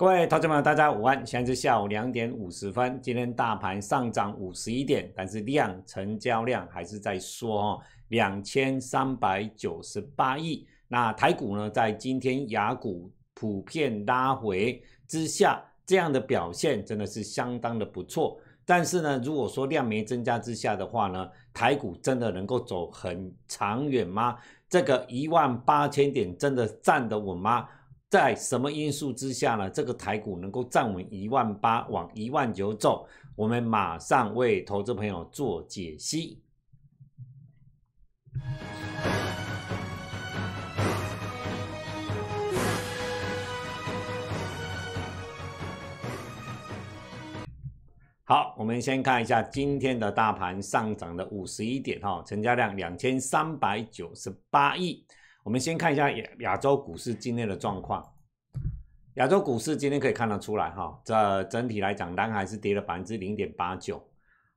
各位投资友，大家午安！现在是下午两点五十分。今天大盘上涨五十一点，但是量成交量还是在缩，哦，两千三百九十八亿。那台股呢，在今天雅股普遍拉回之下，这样的表现真的是相当的不错。但是呢，如果说量没增加之下的话呢，台股真的能够走很长远吗？这个一万八千点真的站得稳吗？在什么因素之下呢？这个台股能够站稳一万八往一万九走？我们马上为投资朋友做解析。好，我们先看一下今天的大盘上涨的五十一点，哈，成交量两千三百九十八亿。我们先看一下亚亚洲股市今天的状况。亚洲股市今天可以看得出来，哈，这整体来讲，单然还是跌了百分之零点八九，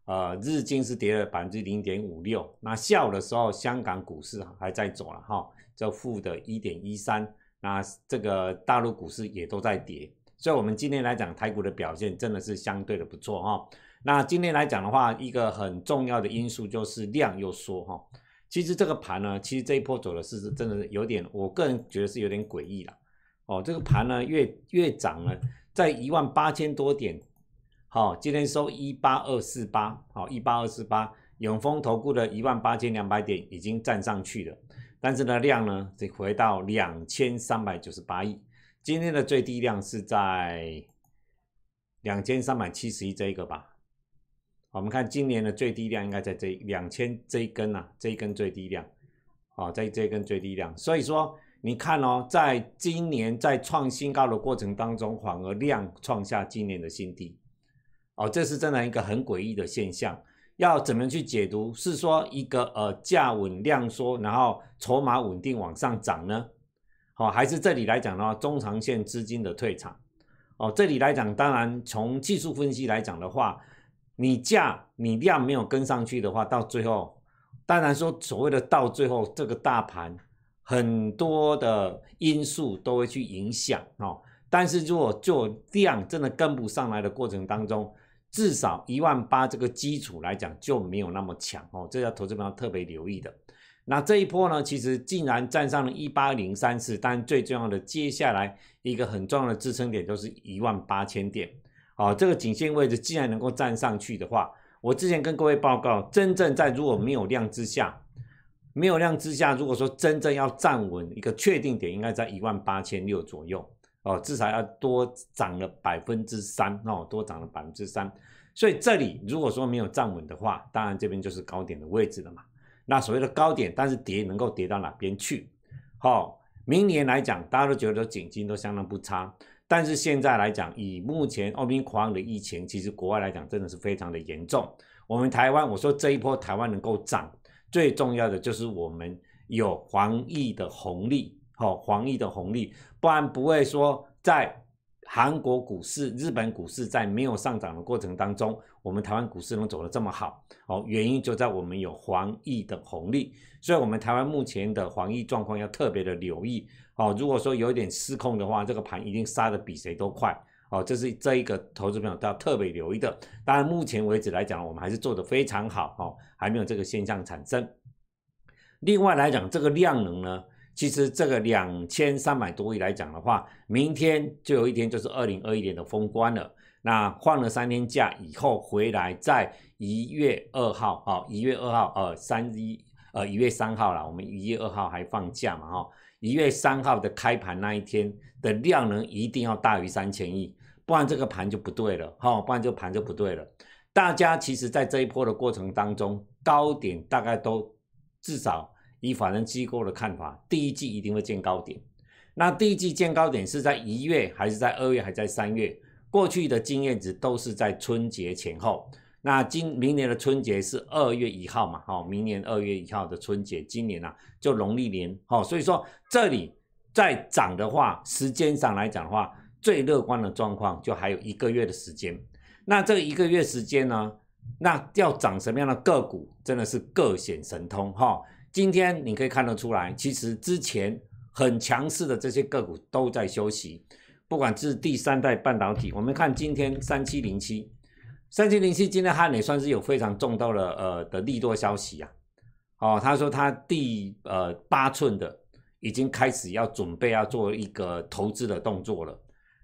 呃，日经是跌了百分之零点五六。那下午的时候，香港股市还在走了，哈，这负的一点一三。那这个大陆股市也都在跌，所以我们今天来讲台股的表现真的是相对的不错，哈。那今天来讲的话，一个很重要的因素就是量又缩，哈。其实这个盘呢，其实这一波走的是是，真的有点，我个人觉得是有点诡异了。哦，这个盘呢越越涨呢，在一万八千多点，好，今天收一八二四八，好一八二四八，永丰投顾的一万八千两百点已经站上去了，但是呢量呢得回到两千三百九十八亿，今天的最低量是在两千三百七十亿这一个吧。我们看今年的最低量应该在这两千这一根呐，这一根最低量，哦，在这一根最低量，所以说你看哦，在今年在创新高的过程当中，反而量创下今年的新低，哦，这是真的一个很诡异的现象，要怎么去解读？是说一个呃价稳量缩，然后筹码稳定往上涨呢？哦，还是这里来讲的话，中长线资金的退场？哦，这里来讲，当然从技术分析来讲的话。你价你量没有跟上去的话，到最后，当然说所谓的到最后这个大盘很多的因素都会去影响哦。但是如果做量真的跟不上来的过程当中，至少一万八这个基础来讲就没有那么强哦，这要投资朋友特别留意的。那这一波呢，其实竟然站上了一八零三次，但最重要的接下来一个很重要的支撑点就是一万八千点。哦，这个颈线位置既然能够站上去的话，我之前跟各位报告，真正在如果没有量之下，没有量之下，如果说真正要站稳一个确定点，应该在一万八千六左右。哦，至少要多涨了百分之三，哦，多涨了百分之三。所以这里如果说没有站稳的话，当然这边就是高点的位置了嘛。那所谓的高点，但是跌能够跌到哪边去？好，明年来讲，大家都觉得颈金都相当不差。但是现在来讲，以目前奥密克戎的疫情，其实国外来讲真的是非常的严重。我们台湾，我说这一波台湾能够涨，最重要的就是我们有防疫的红利，哈，防疫的红利，不然不会说在。韩国股市、日本股市在没有上涨的过程当中，我们台湾股市能走得这么好，哦，原因就在我们有黄疫的红利，所以我们台湾目前的防疫状况要特别的留意，哦，如果说有一点失控的话，这个盘一定杀的比谁都快，哦，这是这一个投资朋友都要特别留意的。当然，目前为止来讲，我们还是做的非常好，哦，还没有这个现象产生。另外来讲，这个量能呢？其实这个两千三百多亿来讲的话，明天就有一天就是二零二一年的封关了。那放了三天假以后回来，在一月二号啊，一月二号呃三一呃一月三号了。我们一月二号还放假嘛哈？一月三号的开盘那一天的量能一定要大于三千亿，不然这个盘就不对了哈，不然这个盘就不对了。大家其实，在这一波的过程当中，高点大概都至少。以法人机构的看法，第一季一定会见高点。那第一季见高点是在一月，还是在二月，还在三月？过去的经验值都是在春节前后。那今明年的春节是二月一号嘛？哦，明年二月一号的春节，今年啊就农历年。哦，所以说这里在涨的话，时间上来讲的话，最乐观的状况就还有一个月的时间。那这一个月时间呢，那要涨什么样的个股，真的是各显神通哈。今天你可以看得出来，其实之前很强势的这些个股都在休息，不管是第三代半导体，我们看今天三七零七，三七零七今天汉磊算是有非常重大的呃的利多消息啊，哦，他说他第呃八寸的已经开始要准备要做一个投资的动作了，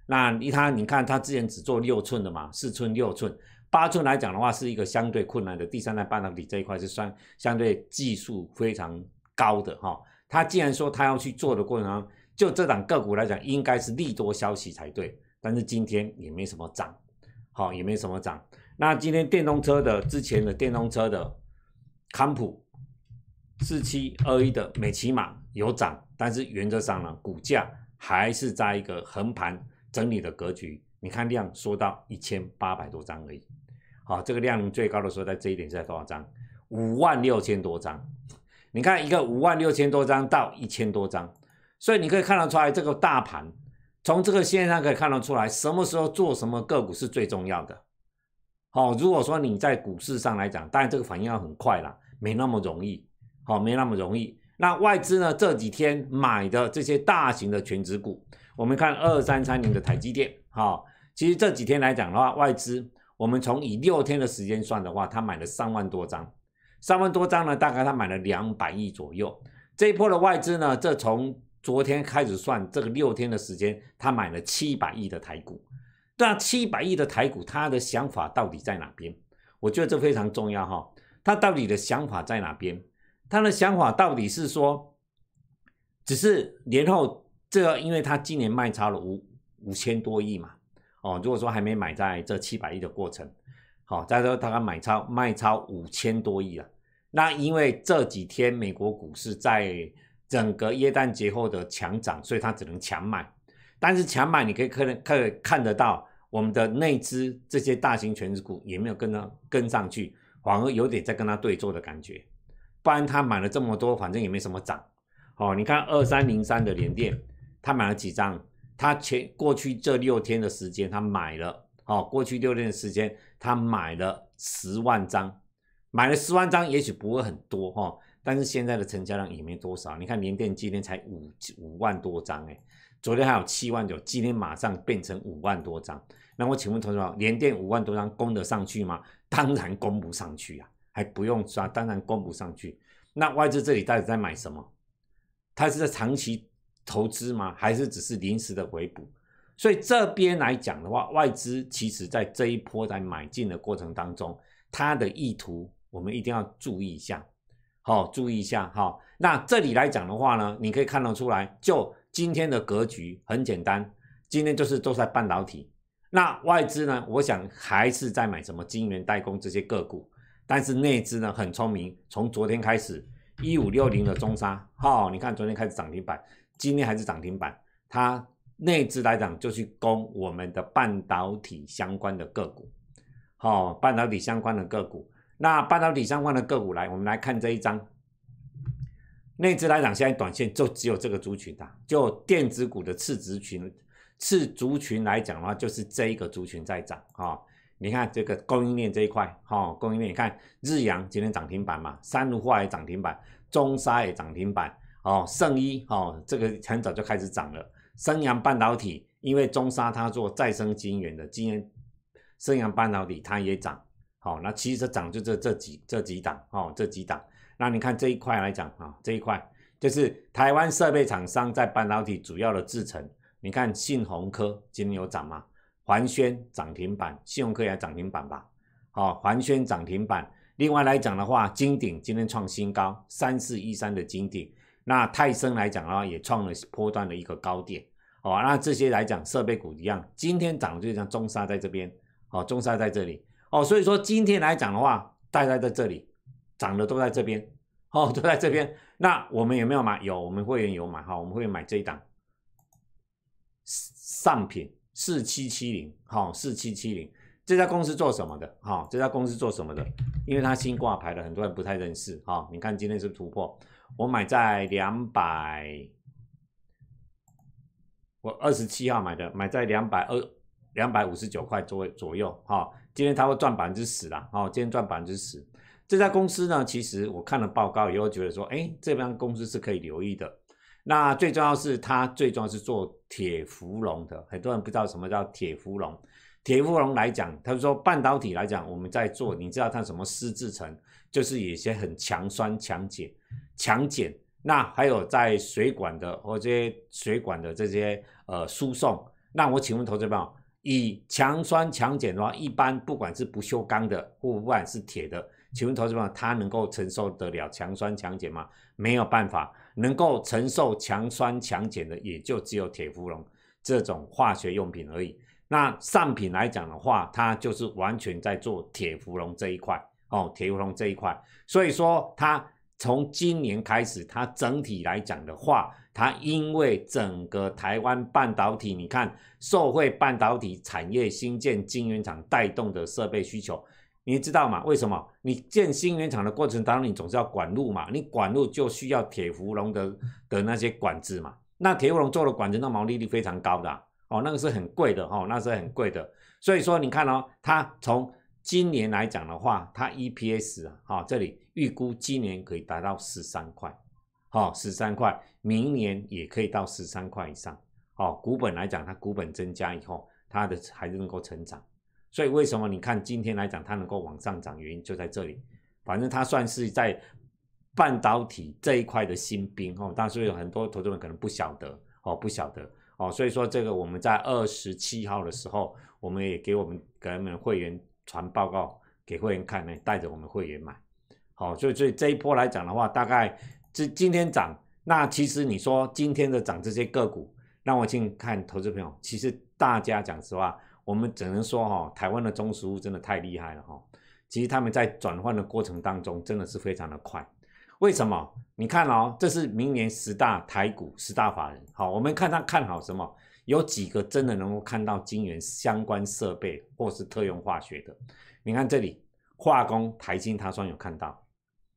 那他你看他之前只做六寸的嘛，四寸六寸。八寸来讲的话，是一个相对困难的。第三代半导体这一块是算相对技术非常高的哈。他既然说他要去做的过程，中，就这档个股来讲，应该是利多消息才对。但是今天也没什么涨，好，也没什么涨。那今天电动车的之前的电动车的康普四七二一的美骑马有涨，但是原则上呢，股价还是在一个横盘整理的格局。你看量缩到一千八百多张而已，好，这个量最高的时候在这一点是在多少张？五万六千多张。你看一个五万六千多张到一千多张，所以你可以看得出来，这个大盘从这个线上可以看得出来，什么时候做什么个股是最重要的。好，如果说你在股市上来讲，当然这个反应要很快了，没那么容易。好，没那么容易。那外资呢？这几天买的这些大型的全值股，我们看二三三零的台积电，好。其实这几天来讲的话，外资我们从以六天的时间算的话，他买了三万多张，三万多张呢，大概他买了两百亿左右。这一波的外资呢，这从昨天开始算，这个六天的时间，他买了七百亿的台股。那七百亿的台股，他的想法到底在哪边？我觉得这非常重要哈。他到底的想法在哪边？他的想法到底是说，只是年后这个，因为他今年卖超了五五千多亿嘛。哦，如果说还没买，在这七百亿的过程，好，在这大概买超卖超五千多亿了。那因为这几天美国股市在整个耶诞节后的强涨，所以它只能强买。但是强买你可以看、看、看得到，我们的内资这些大型全值股也没有跟它跟上去，反而有点在跟它对坐的感觉。不然它买了这么多，反正也没什么涨。哦，你看二三零三的联电，他买了几张？他前过去这六天的时间，他买了，哦，过去六天的时间，他买了十万张，买了十万张，也许不会很多，哈，但是现在的成交量也没多少。你看联电今天才五五万多张，哎，昨天还有七万九，今天马上变成五万多张。那我请问同学们，联电五万多张供得上去吗？当然供不上去啊，还不用刷，当然供不上去。那外资这里到底在买什么？他是在长期。投资吗？还是只是临时的回补？所以这边来讲的话，外资其实，在这一波在买进的过程当中，它的意图我们一定要注意一下。好，注意一下哈。那这里来讲的话呢，你可以看得出来，就今天的格局很简单，今天就是都在半导体。那外资呢，我想还是在买什么晶圆代工这些个股，但是内资呢很聪明，从昨天开始，一五六零的中沙，好，你看昨天开始涨停板。今天还是涨停板，它内资来讲就去攻我们的半导体相关的个股，好，半导体相关的个股。那半导体相关的个股来，我们来看这一张。内资来讲，现在短线就只有这个族群的，就电子股的次族群次族群来讲的话，就是这一个族群在涨啊。你看这个供应链这一块，哈，供应链，你看日阳今天涨停板嘛，三氟化也涨停板，中沙也涨停板。哦，圣医哦，这个很早就开始涨了。升阳半导体，因为中沙它做再生晶圆的，今天升阳半导体它也涨。好，那其实涨就这这几这几档哦，这几档。那你看这一块来讲啊，这一块就是台湾设备厂商在半导体主要的制程。你看信鸿科今天有涨吗？环轩涨停板，信用科也涨停板吧？好，环轩涨停板。另外来讲的话，金鼎今天创新高，三四一三的金鼎。那泰森来讲的话，也创了波段的一个高点，哦，那这些来讲，设备股一样，今天涨的就像中沙在这边，哦，中沙在这里，哦，所以说今天来讲的话，大家在这里涨的都在这边，哦，都在这边。那我们有没有买？有，我们会员有买，哈，我们会员买这一档，上品四七七零，哈，四七七零，这家公司做什么的？哈，这家公司做什么的？因为它新挂牌的，很多人不太认识，哈，你看今天是不是突破？我买在两百，我二十七号买的，买在两百二两百五十九块左左右哈。今天它会赚百分之十啦，哦，今天赚百分之十。这家公司呢，其实我看了报告以后，觉得说，哎，这边公司是可以留意的。那最重要是它最重要是做铁芙蓉的，很多人不知道什么叫铁芙蓉。铁芙蓉来讲，他说半导体来讲，我们在做，你知道它什么湿制成？就是有些很强酸、强碱、强碱，那还有在水管的或这些水管的这些呃输送。那我请问投资朋友，以强酸强碱的话，一般不管是不锈钢的，或不管是铁的，请问投资朋友，它能够承受得了强酸强碱吗？没有办法，能够承受强酸强碱的，也就只有铁氟龙这种化学用品而已。那上品来讲的话，它就是完全在做铁氟龙这一块。哦，铁氟龙这一块，所以说它从今年开始，它整体来讲的话，它因为整个台湾半导体，你看，受惠半导体产业新建晶圆厂带动的设备需求，你知道吗？为什么？你建晶原厂的过程当中，你总是要管路嘛，你管路就需要铁氟龙的的那些管子嘛。那铁氟龙做的管子，那毛利率非常高的哦，那个是很贵的哦，那是很贵的。所以说你看哦，它从今年来讲的话，它 EPS 啊，哦，这里预估今年可以达到十三块，好，十三块，明年也可以到十三块以上，哦，股本来讲，它股本增加以后，它的还是能够成长，所以为什么你看今天来讲它能够往上涨，原因就在这里。反正它算是在半导体这一块的新兵，哦，但是有很多投资人可能不晓得，哦，不晓得，哦，所以说这个我们在二十七号的时候，我们也给我们给各们会员。传报告给会员看呢，带着我们会员买，好，所以所以这一波来讲的话，大概这今天涨，那其实你说今天的涨这些个股，那我先看投资朋友，其实大家讲实话，我们只能说哈，台湾的中物真的太厉害了哈，其实他们在转换的过程当中真的是非常的快，为什么？你看哦，这是明年十大台股十大法人，好，我们看他看好什么？有几个真的能够看到晶圆相关设备或是特用化学的？你看这里化工台金，他算有看到，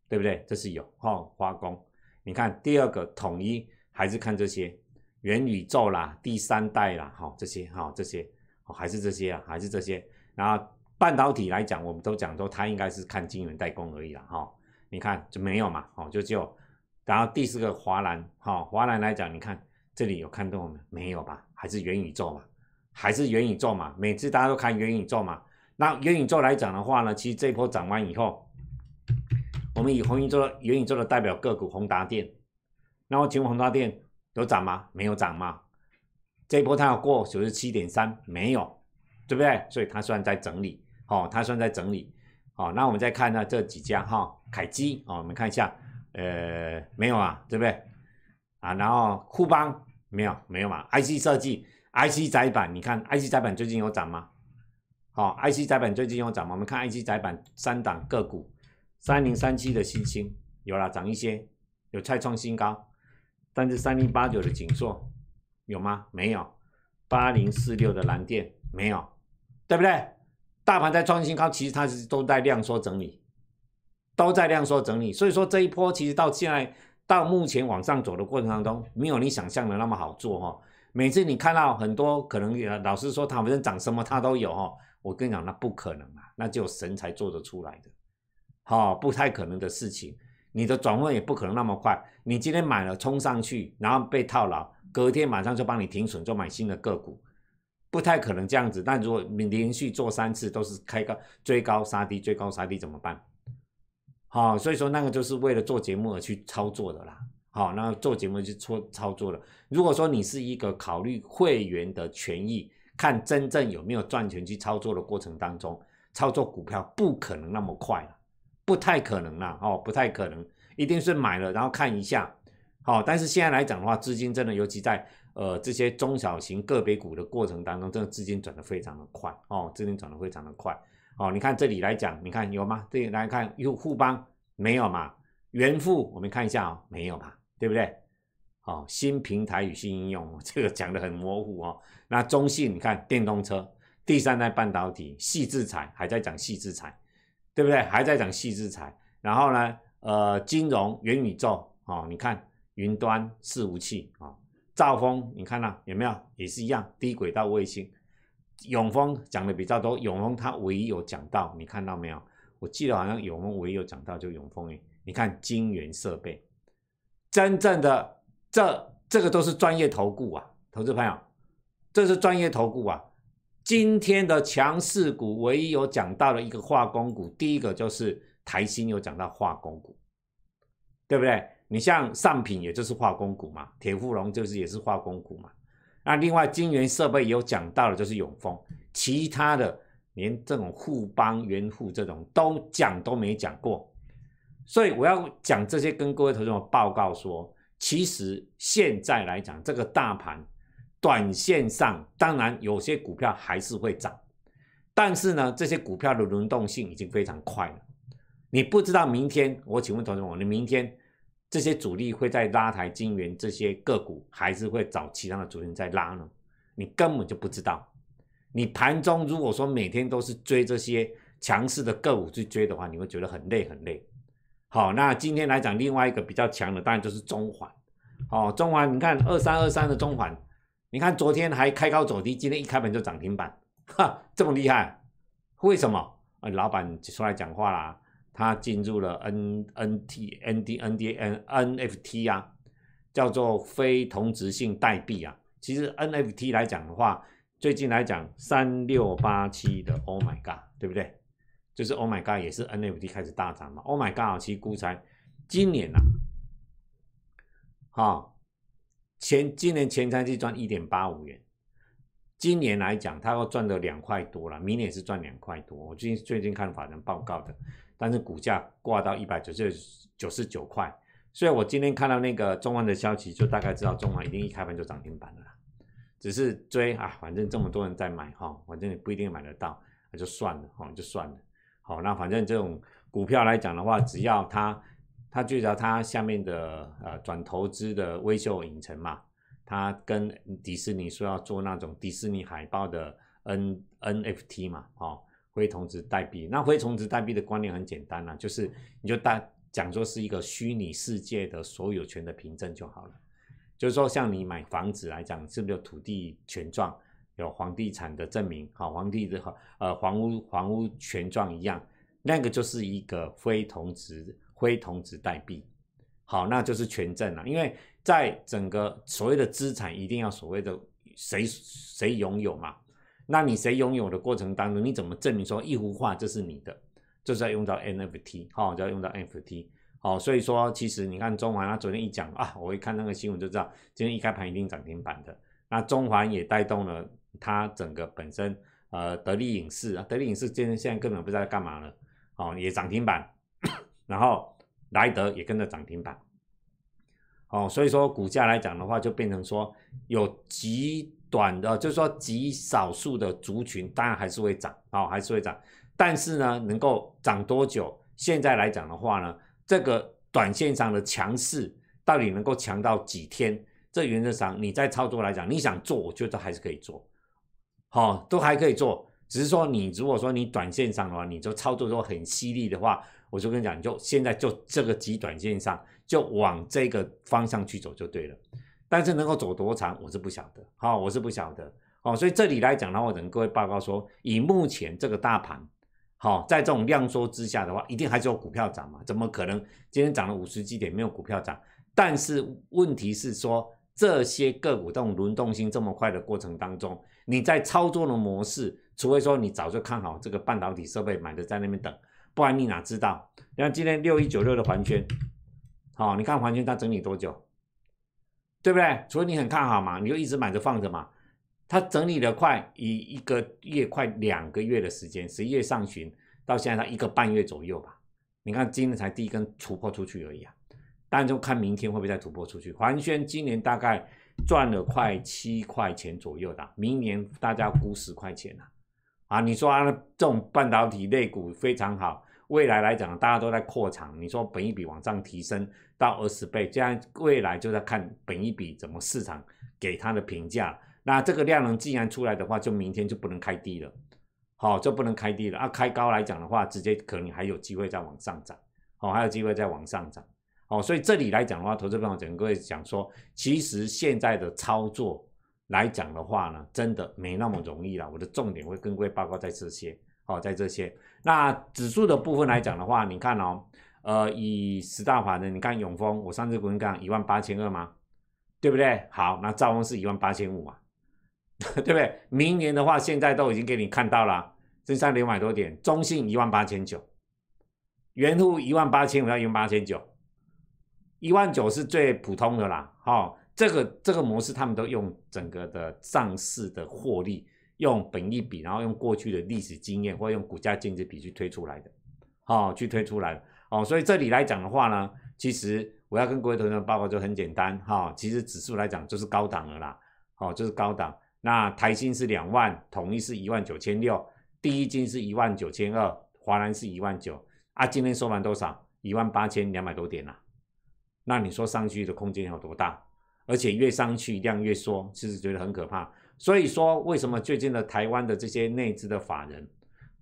对不对？这是有哈化工。你看第二个统一还是看这些元宇宙啦、第三代啦哈这些哈这些，还是这些啊，还是这些。然后半导体来讲，我们都讲说它应该是看晶圆代工而已啦，哈。你看就没有嘛，哦就只有。然后第四个华兰哈华兰来讲，你看这里有看到吗？没有吧？还是元宇宙嘛，还是元宇宙嘛，每次大家都看元宇宙嘛。那元宇宙来讲的话呢，其实这一波涨完以后，我们以红宇宙的元宇宙的代表个股宏达电，那我请问宏达电有涨吗？没有涨嘛？这一波它要过九十七点三，没有，对不对？所以它算在整理，哦，它算在整理，哦。那我们再看呢这几家哈，凯基哦，我们看一下，呃，没有啊，对不对？啊，然后酷邦。没有，没有嘛？IC 设计，IC 载板，你看 IC 载板最近有涨吗？好，IC 载板最近有涨吗？我们看 IC 载板三档个股，三零三七的新星有了，涨一些，有再创新高，但是三零八九的锦硕有吗？没有，八零四六的蓝电没有，对不对？大盘在创新高，其实它是都在量缩整理，都在量缩整理，所以说这一波其实到现在。到目前往上走的过程当中，没有你想象的那么好做哈。每次你看到很多可能，老师说他们长什么他都有哈。我跟你讲，那不可能啊，那就神才做得出来的，好不太可能的事情。你的转换也不可能那么快，你今天买了冲上去，然后被套牢，隔天马上就帮你停损，就买新的个股，不太可能这样子。但如果你连续做三次都是开高追高杀低，追高杀低怎么办？好，所以说那个就是为了做节目而去操作的啦。好，那做节目就操操作了。如果说你是一个考虑会员的权益，看真正有没有赚钱去操作的过程当中，操作股票不可能那么快了，不太可能了哦，不太可能，一定是买了然后看一下。好，但是现在来讲的话，资金真的尤其在呃这些中小型个别股的过程当中，真的资金转得非常的快哦，资金转得非常的快。哦，你看这里来讲，你看有吗？这里来看，又互帮没有嘛？元富，我们看一下哦，没有嘛，对不对？哦，新平台与新应用，这个讲的很模糊哦。那中信，你看电动车，第三代半导体，细制材还在讲细制材，对不对？还在讲细制材。然后呢，呃，金融元宇宙哦，你看云端服器啊，兆丰，你看了有没有？也是一样，低轨道卫星。永丰讲的比较多，永丰他唯一有讲到，你看到没有？我记得好像永丰唯一有讲到就永丰诶，你看晶圆设备，真正的这这个都是专业投顾啊，投资朋友，这是专业投顾啊。今天的强势股唯一有讲到的一个化工股，第一个就是台新有讲到化工股，对不对？你像上品也就是化工股嘛，铁富龙就是也是化工股嘛。那另外金源设备有讲到的，就是永丰，其他的连这种沪邦元富这种都讲都没讲过，所以我要讲这些跟各位投资者报告说，其实现在来讲这个大盘，短线上当然有些股票还是会涨，但是呢这些股票的轮动性已经非常快了，你不知道明天，我请问投资者，你明天？这些主力会在拉抬金元这些个股，还是会找其他的主力在拉呢？你根本就不知道。你盘中如果说每天都是追这些强势的个股去追的话，你会觉得很累很累。好，那今天来讲另外一个比较强的，当然就是中环。哦，中环，你看二三二三的中环，你看昨天还开高走低，今天一开盘就涨停板，哈，这么厉害？为什么？呃，老板出来讲话啦。它进入了 N N T N D N D N N F T 啊，叫做非同质性代币啊。其实 N F T 来讲的话，最近来讲三六八七的 Oh my God，对不对？就是 Oh my God 也是 N F T 开始大涨嘛。Oh my God，其实估灾今年呐，啊，前今年前三季赚一点八五元。今年来讲，它要赚的两块多了，明年也是赚两块多。我最近最近看法人报告的，但是股价挂到一百九十九十九块。所以，我今天看到那个中安的消息，就大概知道中安一定一开盘就涨停板了。只是追啊，反正这么多人在买哈，反正也不一定买得到，那就算了哈，就算了。好，那反正这种股票来讲的话，只要它它至少它下面的呃转投资的微秀影城嘛。他跟迪士尼说要做那种迪士尼海报的 N NFT 嘛，哦，灰同子代币。那灰同子代币的观念很简单啦，就是你就当讲说是一个虚拟世界的所有权的凭证就好了。就是说，像你买房子来讲，是不是有土地权状有房地产的证明？好，房地的好，呃，房屋房屋权状一样，那个就是一个灰同值灰同值代币。好，那就是权证了，因为。在整个所谓的资产一定要所谓的谁谁拥有嘛？那你谁拥有的过程当中，你怎么证明说一幅画这是你的？就是要用到 NFT，哦，就要用到 NFT，好，所以说其实你看中环他昨天一讲啊，我一看那个新闻就知道，今天一开盘一定涨停板的。那中环也带动了它整个本身呃得利影视，啊，得利影视今天现在根本不知道在干嘛了，哦也涨停板，然后莱德也跟着涨停板。哦，所以说股价来讲的话，就变成说有极短的，就是说极少数的族群，当然还是会涨，哦，还是会涨，但是呢，能够涨多久？现在来讲的话呢，这个短线上的强势到底能够强到几天？这原则上你在操作来讲，你想做，我觉得还是可以做，好都还可以做，只是说你如果说你短线上的话，你就操作说很犀利的话。我就跟你讲，就现在就这个极短线上，就往这个方向去走就对了。但是能够走多长，我是不晓得。好，我是不晓得。哦，所以这里来讲的话，等各位报告说，以目前这个大盘，好，在这种量缩之下的话，一定还是有股票涨嘛？怎么可能今天涨了五十几点没有股票涨？但是问题是说，这些个股种轮动性这么快的过程当中，你在操作的模式，除非说你早就看好这个半导体设备买的在那边等。不然你哪知道？你看今天六一九六的环圈，好，你看环圈它整理多久，对不对？除非你很看好嘛，你就一直买着放着嘛。它整理的快，一一个月快两个月的时间，十一月上旬到现在它一个半月左右吧。你看今天才第一根突破出去而已啊，但就看明天会不会再突破出去？环圈今年大概赚了快七块钱左右的，明年大家估十块钱啊。啊，你说啊，这种半导体类股非常好，未来来讲，大家都在扩场，你说本一笔往上提升到二十倍，这样未来就在看本一笔怎么市场给它的评价。那这个量能既然出来的话，就明天就不能开低了，好就不能开低了。啊，开高来讲的话，直接可能还有机会再往上涨，哦，还有机会再往上涨，哦，所以这里来讲的话，投资朋友整个讲说，其实现在的操作。来讲的话呢，真的没那么容易了。我的重点会更会报告在这些，哦，在这些。那指数的部分来讲的话，你看哦，呃，以十大盘的，你看永丰，我上次不是讲一万八千二吗？对不对？好，那兆丰是一万八千五嘛，对不对？明年的话，现在都已经给你看到了，增上两百多点，中信一万八千九，元通一万八千五到一万八千九，一万九是最普通的啦，好。这个这个模式他们都用整个的上市的获利用本益比，然后用过去的历史经验或用股价净值比去推出来的，哦，去推出来的，哦，所以这里来讲的话呢，其实我要跟各位同学报告就很简单哈，其实指数来讲就是高档了啦，哦，就是高档。那台新是两万，统一是一万九千六，第一金是一万九千二，华南是一万九，啊，今天收盘多少？一万八千两百多点啊。那你说上去的空间有多大？而且越上去量越缩，其实觉得很可怕。所以说，为什么最近的台湾的这些内资的法人，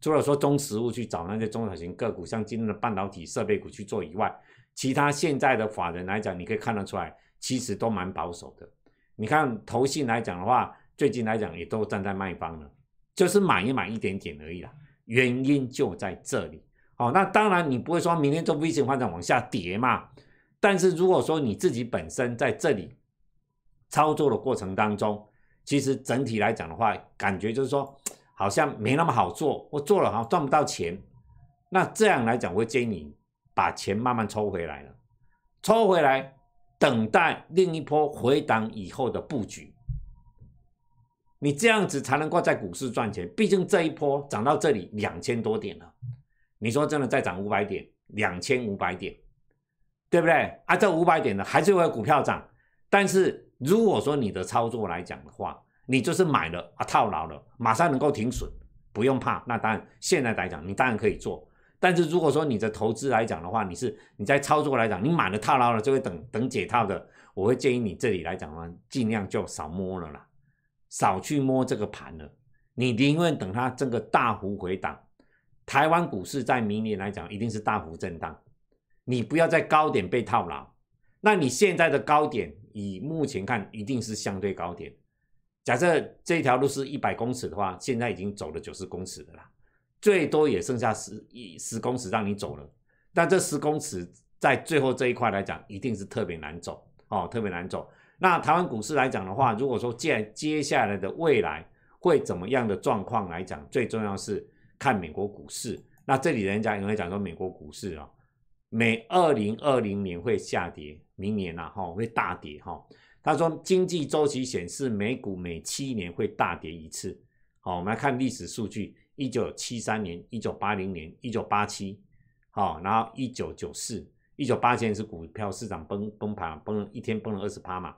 除了说中实物去找那些中小型个股，像今天的半导体设备股去做以外，其他现在的法人来讲，你可以看得出来，其实都蛮保守的。你看投信来讲的话，最近来讲也都站在卖方了，就是买一买一点点而已啦。原因就在这里。好，那当然你不会说明天做微型发展往下跌嘛。但是如果说你自己本身在这里。操作的过程当中，其实整体来讲的话，感觉就是说，好像没那么好做，我做了好像赚不到钱。那这样来讲，我会建议你把钱慢慢抽回来了，抽回来等待另一波回档以后的布局。你这样子才能够在股市赚钱。毕竟这一波涨到这里两千多点了，你说真的再涨五百点，两千五百点，对不对？啊，这五百点呢还是因为股票涨，但是。如果说你的操作来讲的话，你就是买了啊套牢了，马上能够停损，不用怕。那当然现在来讲，你当然可以做。但是如果说你的投资来讲的话，你是你在操作来讲，你买了套牢了就会等等解套的。我会建议你这里来讲呢，尽量就少摸了啦，少去摸这个盘了。你宁愿等它这个大幅回档。台湾股市在明年来讲一定是大幅震荡，你不要在高点被套牢。那你现在的高点，以目前看一定是相对高点。假设这条路是一百公尺的话，现在已经走了九十公尺的啦，最多也剩下十一十公尺让你走了。但这十公尺在最后这一块来讲，一定是特别难走哦，特别难走。那台湾股市来讲的话，如果说接接下来的未来会怎么样的状况来讲，最重要是看美国股市。那这里人家也会讲说，美国股市啊，每二零二零年会下跌。明年呐，哈会大跌哈。他说，经济周期显示美股每七年会大跌一次。好，我们来看历史数据：一九七三年、一九八零年、一九八七，好，然后一九九四、一九八七年是股票市场崩崩盘，崩一天崩了二十趴嘛。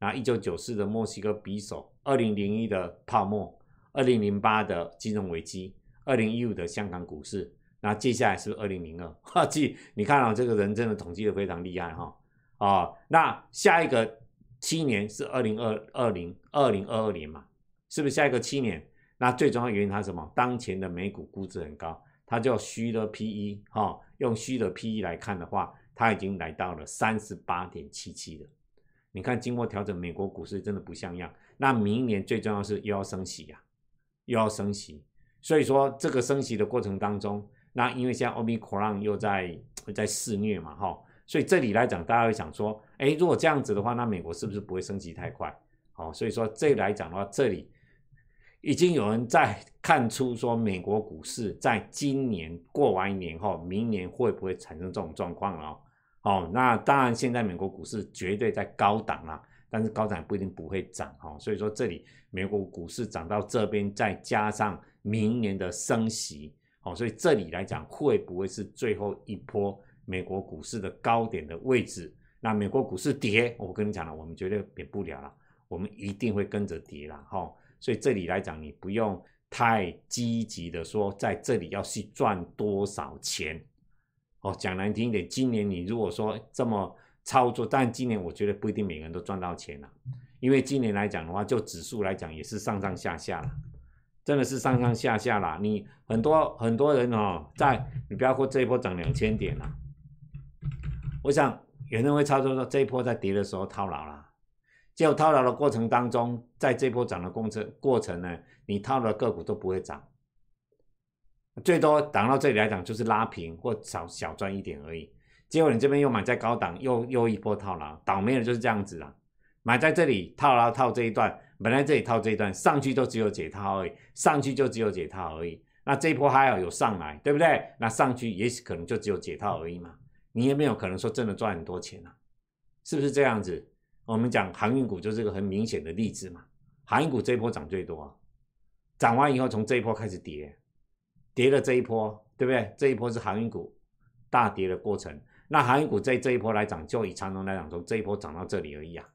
然后一九九四的墨西哥匕首，二零零一的泡沫，二零零八的金融危机，二零一五的香港股市。那接下来是二零零二，哈，去，你看哦，这个人真的统计的非常厉害哈。啊，那下一个七年是二零二二零二零二二年嘛，是不是下一个七年？那最重要原因它什么？当前的美股估值很高，它叫虚的 P E，哈，用虚的 P E 来看的话，它已经来到了三十八点七七了。你看，经过调整，美国股市真的不像样。那明年最重要是又要升息呀，又要升息。所以说，这个升息的过程当中，那因为现在奥 r 克戎又在在肆虐嘛，哈。所以这里来讲，大家会想说，哎，如果这样子的话，那美国是不是不会升级太快？哦，所以说这来讲的话，这里已经有人在看出说，美国股市在今年过完年后，明年会不会产生这种状况了？哦，那当然，现在美国股市绝对在高涨了，但是高涨不一定不会涨哈。所以说这里美国股市涨到这边，再加上明年的升息，哦，所以这里来讲，会不会是最后一波？美国股市的高点的位置，那美国股市跌，我跟你讲了，我们绝对免不了了，我们一定会跟着跌了，哈。所以这里来讲，你不用太积极的说，在这里要去赚多少钱，哦，讲难听一点，今年你如果说这么操作，但今年我觉得不一定每个人都赚到钱了，因为今年来讲的话，就指数来讲也是上上下下了，真的是上上下下啦，你很多很多人哦，在你不要说这一波涨两千点了。我想有人会操作说这一波在跌的时候套牢了，结果套牢的过程当中，在这波涨的过程过程呢，你套的个股都不会涨，最多涨到这里来讲就是拉平或少小赚一点而已。结果你这边又买在高档，又又一波套牢，倒霉的就是这样子了。买在这里套牢套这一段，本来这里套这一段上去就只有解套而已，上去就只有解套而已。那这一波还好有上来，对不对？那上去也许可能就只有解套而已嘛。你也没有可能说真的赚很多钱啊，是不是这样子？我们讲航运股就是一个很明显的例子嘛。航运股这一波涨最多，涨完以后从这一波开始跌，跌了这一波，对不对？这一波是航运股大跌的过程。那航运股在这一波来讲，就以长隆来讲，从这一波涨到这里而已啊，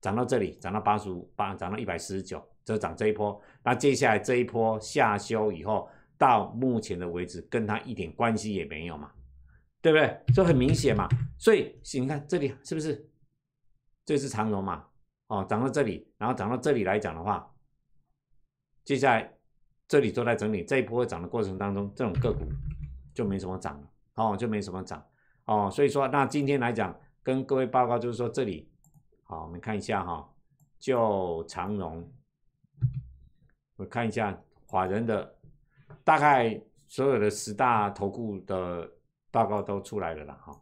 涨到这里，涨到八十五八，涨到一百四十九，只涨这一波。那接下来这一波下修以后，到目前的为止，跟它一点关系也没有嘛。对不对？就很明显嘛，所以你看这里是不是这是长隆嘛？哦，涨到这里，然后涨到这里来讲的话，接下来这里都在整理，这一波涨的过程当中，这种个股就没什么涨了哦，就没什么涨哦。所以说，那今天来讲，跟各位报告就是说这里，好，我们看一下哈，叫长隆，我看一下华人的大概所有的十大投顾的。报告都出来了啦，哈，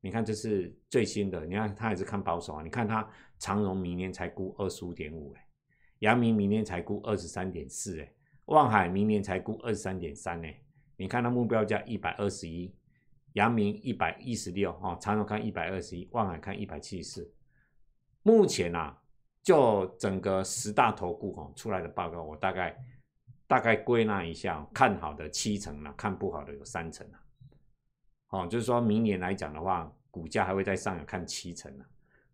你看这是最新的，你看他也是看保守啊。你看他长荣明年才估二十五点五哎，阳明明年才估二十三点四哎，望海明年才估二十三点三哎。你看他目标价一百二十一，阳明一百一十六，哈，长荣看一百二十一，望海看一百七十四。目前啊，就整个十大投顾哦出来的报告，我大概大概归纳一下，看好的七成呢，看不好的有三成呢。哦，就是说明年来讲的话，股价还会再上涨看七成啊，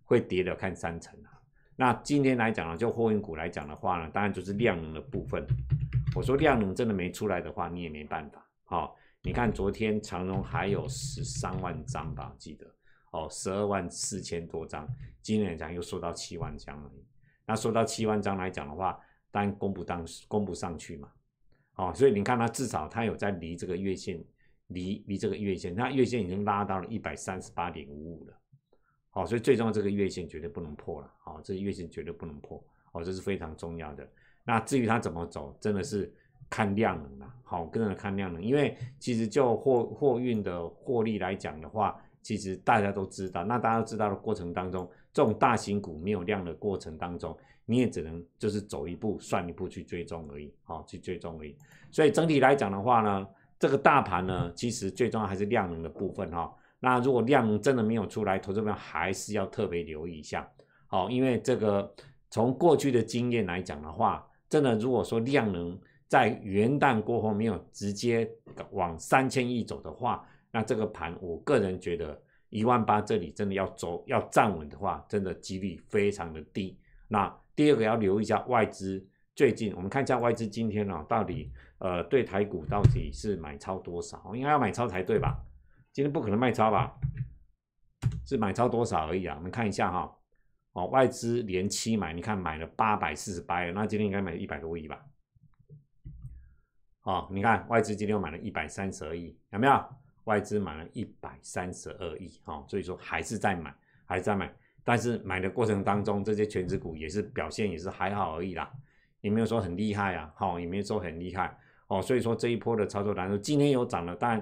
会跌的看三成啊。那今天来讲呢，就货运股来讲的话呢，当然就是量能的部分。我说量能真的没出来的话，你也没办法。哦，你看昨天长融还有十三万张吧，记得哦，十二万四千多张，今天讲又缩到七万张了。那缩到七万张来讲的话，当然供不当供不上去嘛。哦，所以你看它至少它有在离这个月线。离离这个月线，它月线已经拉到了一百三十八点五五了。好，所以最终这个月线绝对不能破了。好，这月线绝对不能破。哦，这是非常重要的。那至于它怎么走，真的是看量能了。好，跟着看量能，因为其实就货货运的获利来讲的话，其实大家都知道。那大家都知道的过程当中，这种大型股没有量的过程当中，你也只能就是走一步算一步去追踪而已。好，去追踪而已。所以整体来讲的话呢？这个大盘呢，其实最重要还是量能的部分哈。那如果量能真的没有出来，投资友还是要特别留意一下。好，因为这个从过去的经验来讲的话，真的如果说量能在元旦过后没有直接往三千亿走的话，那这个盘我个人觉得一万八这里真的要走要站稳的话，真的几率非常的低。那第二个要留意一下外资，最近我们看一下外资今天啊到底。呃，对台股到底是买超多少？应该要买超才对吧？今天不可能卖超吧？是买超多少而已啊！我们看一下哈，哦，外资连七买，你看买了八百四十八，亿，那今天应该买一百多亿吧？哦，你看外资今天又买了一百三十二亿，有没有？外资买了一百三十二亿，哈，所以说还是在买，还是在买，但是买的过程当中，这些全职股也是表现也是还好而已啦，也没有说很厉害啊，哈，也没有说很厉害。哦，所以说这一波的操作当度今天有涨了，但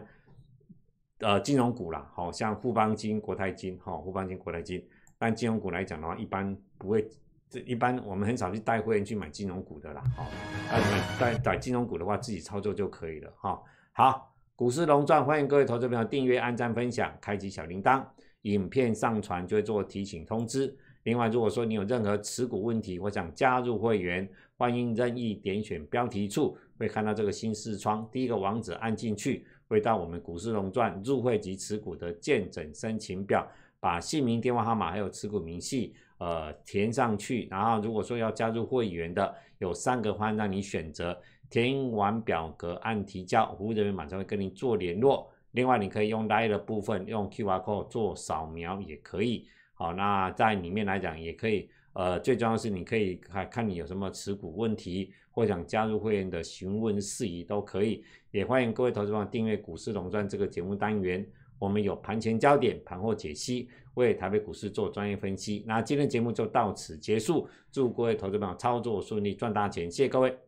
呃，金融股啦，好像富邦金、国泰金，哈，富邦金、国泰金。但金融股来讲的话，一般不会，这一般我们很少去带会员去买金融股的啦，哈。那带在金融股的话，自己操作就可以了，哈。好，股市龙钻，欢迎各位投资朋友订阅、按赞、分享、开启小铃铛，影片上传就会做提醒通知。另外，如果说你有任何持股问题，或想加入会员，欢迎任意点选标题处。会看到这个新视窗，第一个网址按进去，会到我们股市龙钻入会及持股的见证申请表，把姓名、电话号码还有持股明细，呃，填上去。然后如果说要加入会员的，有三个方案让你选择，填完表格按提交，服务人员马上会跟您做联络。另外，你可以用赖的部分用 QR code 做扫描也可以。好，那在里面来讲也可以，呃，最重要是你可以看看你有什么持股问题。或想加入会员的询问事宜都可以，也欢迎各位投资朋友订阅《股市龙钻》这个节目单元。我们有盘前焦点、盘后解析，为台北股市做专业分析。那今天节目就到此结束，祝各位投资朋友操作顺利，赚大钱！谢谢各位。